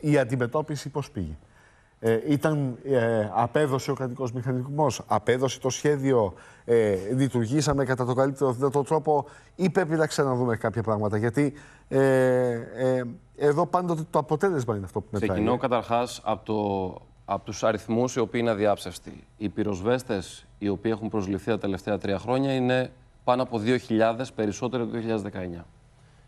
η αντιμετώπιση πώς πήγε. Ε, ήταν, ε, απέδωσε ο κρατικός μηχανισμός, απέδωσε το σχέδιο, ε, λειτουργήσαμε κατά τον καλύτερο δυνατό τρόπο ή πρέπει να ξαναδούμε κάποια πράγματα. Γιατί ε, ε, εδώ πάντοτε το αποτέλεσμα είναι αυτό που μετράει. Ξεκινώ καταρχάς από, το, από τους αριθμούς οι οποίοι είναι αδιάψευστοι. Οι πυροσβέστες οι οποίοι έχουν προσληφθεί τα τελευταία τρία χρόνια είναι πάνω από 2.000 περισσότερο το 2019.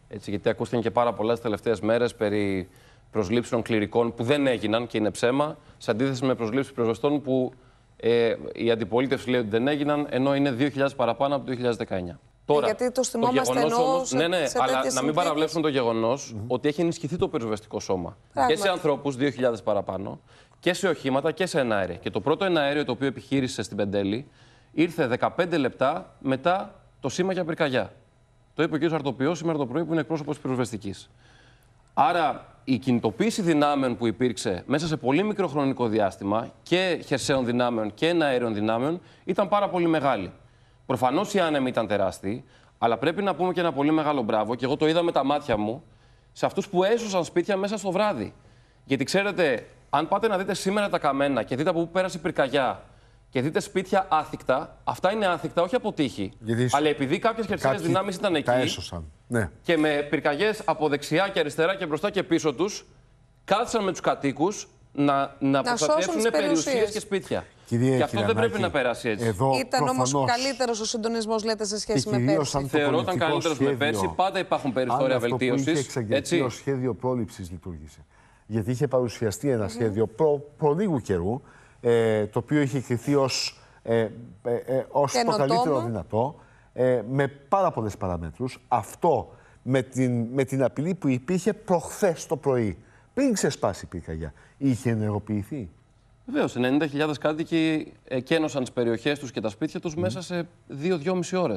Έτσι, γιατί ακούστηκαν και πάρα πολλές τελευταίες μέρες περί προσλήψεων κληρικών που δεν έγιναν και είναι ψέμα, σε αντίθεση με προσλήψεις πυροσβεστών που ε, η αντιπολίτευση λέει ότι δεν έγιναν, ενώ είναι 2.000 παραπάνω από το 2019. Τώρα, ε, Γιατί το θυμόμαστε το ενώ Ναι, ναι αλλά να μην παραβλέψουμε το γεγονο mm -hmm. ότι έχει ενισχυθεί το πυροσβεστικό σώμα και σε ανθρώπου, 2.000 παραπάνω, και σε οχήματα και σε εναέρια. Και το πρώτο εναέριο το οποίο επιχείρησε στην Πεντέλη ήρθε 15 λεπτά μετά το σήμα για πυρκαγιά. Το είπε ο κ. Αρτοπιό σήμερα το πρωί που είναι εκπρόσωπος της πυροσβεστικής. Άρα η κινητοποίηση δυνάμεων που υπήρξε μέσα σε πολύ μικρό χρονικό διάστημα και χερσαίων δυνάμεων και εναεριών δυνάμεων ήταν πάρα πολύ μεγάλη. Προφανώς η άνεμη ήταν τεράστια, αλλά πρέπει να πούμε και ένα πολύ μεγάλο μπράβο, και εγώ το είδα με τα μάτια μου, σε αυτούς που έσωσαν σπίτια μέσα στο βράδυ. Γιατί ξέρετε, αν πάτε να δείτε σήμερα τα καμένα και δείτε από πού πέρασε η πυρκαγιά και δείτε σπίτια άθικτα. Αυτά είναι άθικτα, όχι από τύχη. Γιατί αλλά επειδή κάποιες χερσαίες δυνάμεις ήταν εκεί. Ναι. Και με πυρκαγιές από δεξιά και αριστερά και μπροστά και πίσω τους, κάθισαν με τους κατοίκους να, να, να προστατεύσουν περιουσίε και σπίτια. και αυτό δεν πρέπει να περάσει έτσι. ήταν όμως καλύτερος ο συντονισμός, λέτε, σε σχέση με πέρσι. Θεωρώ ήταν καλύτερος με πέρσι. Πάντα υπάρχουν περιθώρια βελτίωση. Έτσι, το σχέδιο πρόληψης λειτουργήσε. Γιατί είχε παρουσιαστεί ένα σχέδιο προ, λίγου καιρού ε, το οποίο είχε κριθεί ως, ε, ε, ε ως το καλύτερο δυνατό, ε, με πάρα πολλές παραμέτρους. Αυτό με την, με την απειλή που υπήρχε προχθές το πρωί, πριν ξεσπάσει η πυρκαγιά, είχε ενεργοποιηθεί. Βεβαίως, 90.000 κάτοικοι εκένωσαν τις περιοχές τους και τα σπίτια τους μέσα σε 2-2,5 ώρε.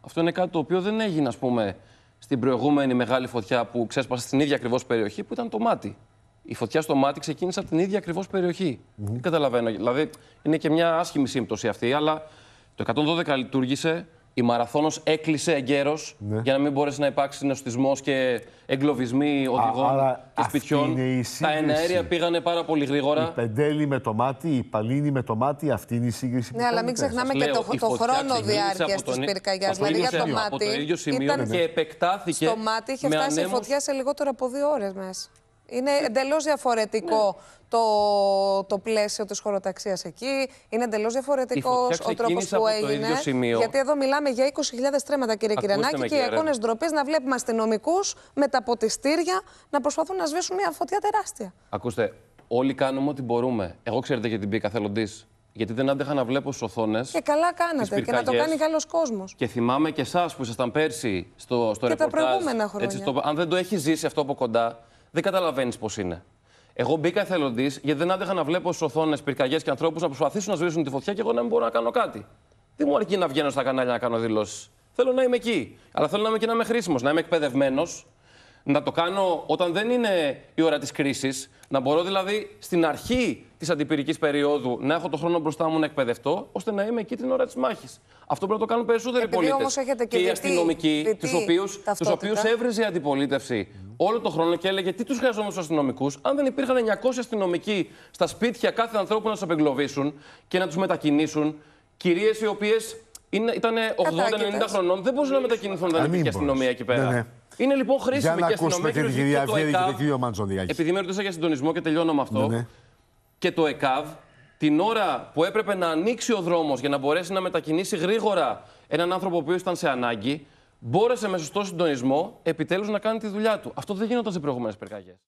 Αυτό είναι κάτι το οποίο δεν έγινε, ας πούμε, στην προηγούμενη μεγάλη φωτιά που ξέσπασε στην ίδια ακριβώς περιοχή που ήταν το μάτι η φωτιά στο μάτι ξεκίνησε από την ίδια ακριβώς Δεν καταλαβαίνω. Δηλαδή είναι και μια άσχημη σύμπτωση αυτή, αλλά το 112 λειτουργήσε. Η μαραθώνος έκλεισε εγκαίρως ναι. για να μην μπορέσει να υπάρξει συνοστισμός και εγκλωβισμοί οδηγών Α, και σπιτιών. Τα εναέρια πήγανε πάρα πολύ γρήγορα. Η πεντέλη με το μάτι, η παλίνη με το μάτι, αυτή είναι η σύγκριση ναι, αλλά μην ξεχνάμε και χρόνο διάρκεια τη πυρκαγιά. Δηλαδή για το μάτι. Από το ίδιο σημείο και επεκτάθηκε. Στο μάτι είχε φτάσει η φωτιά σε λιγότερο από δύο ώρες μέσα. Είναι εντελώς διαφορετικό ναι. το, το πλαίσιο της χωροταξίας εκεί. Είναι εντελώς διαφορετικό ο τρόπος που έγινε. Γιατί εδώ μιλάμε για 20.000 τρέματα, κύριε Κυρενάκη, και οι εικόνε ντροπή να βλέπουμε αστυνομικούς με τα ποτιστήρια να προσπαθούν να σβήσουν μια φωτιά τεράστια. Ακούστε, όλοι κάνουμε ό,τι μπορούμε. Εγώ ξέρετε γιατί μπήκα θελοντής. Γιατί δεν άντεχα να βλέπω στου οθόνες. Και καλά κάνατε. Και να το κάνει καλός κόσμος. Και θυμάμαι και εσάς που ήσασταν πέρσι στο, στο και ρεπορτάζ. Τα προηγούμενα χρόνια. Έτσι, στο, αν δεν το έχει ζήσει αυτό από κοντά, δεν καταλαβαίνεις πώς είναι. Εγώ μπήκα εθελοντής γιατί δεν άντεχα να βλέπω στις οθόνες πυρκαγιές και ανθρώπους να προσπαθήσουν να σβήσουν τη φωτιά και εγώ να μην μπορώ να κάνω κάτι. Δεν μου αρκεί να βγαίνω στα κανάλια να κάνω δηλώσεις. Θέλω να είμαι εκεί. Αλλά θέλω να είμαι και να είμαι χρήσιμος, να είμαι εκπαιδευμένος, να το κάνω όταν δεν είναι η ώρα της κρίσης. Να μπορώ δηλαδή στην αρχή της αντιπυρικής περίοδου να έχω το χρόνο μπροστά μου να εκπαιδευτώ, ώστε να είμαι εκεί την ώρα της μάχης. Αυτό πρέπει να το κάνουν περισσότεροι πολίτε. Και οι αστυνομικοί, τους οποίους έβριζε η αντιπολίτευση όλο το χρόνο και έλεγε τι τους χρειαζόμαστε στου αστυνομικούς, αν δεν υπήρχαν 900 αστυνομικοί στα σπίτια κάθε ανθρώπου να τους απεγκλωβίσουν και να τους μετακινήσουν. Κυρίες οι οποίες ήταν 80-90 χρονών, δεν μπορούσαν να μετακινηθούν όταν υπήρχε αστυνομία εκεί πέρα. Ναι, ναι. Είναι λοιπόν χρήσιμη για να και και, και το ΕΚΑΒ. Επειδή με ρωτήσα για συντονισμό και τελειώνω με αυτό. Ναι. Και το ΕΚΑΒ, την ώρα που έπρεπε να ανοίξει ο δρόμος για να μπορέσει να μετακινήσει γρήγορα έναν άνθρωπο που ήταν σε ανάγκη, μπόρεσε με σωστό συντονισμό επιτέλους να κάνει τη δουλειά του. Αυτό δεν γινόταν σε προηγούμενες πυρκαγιές.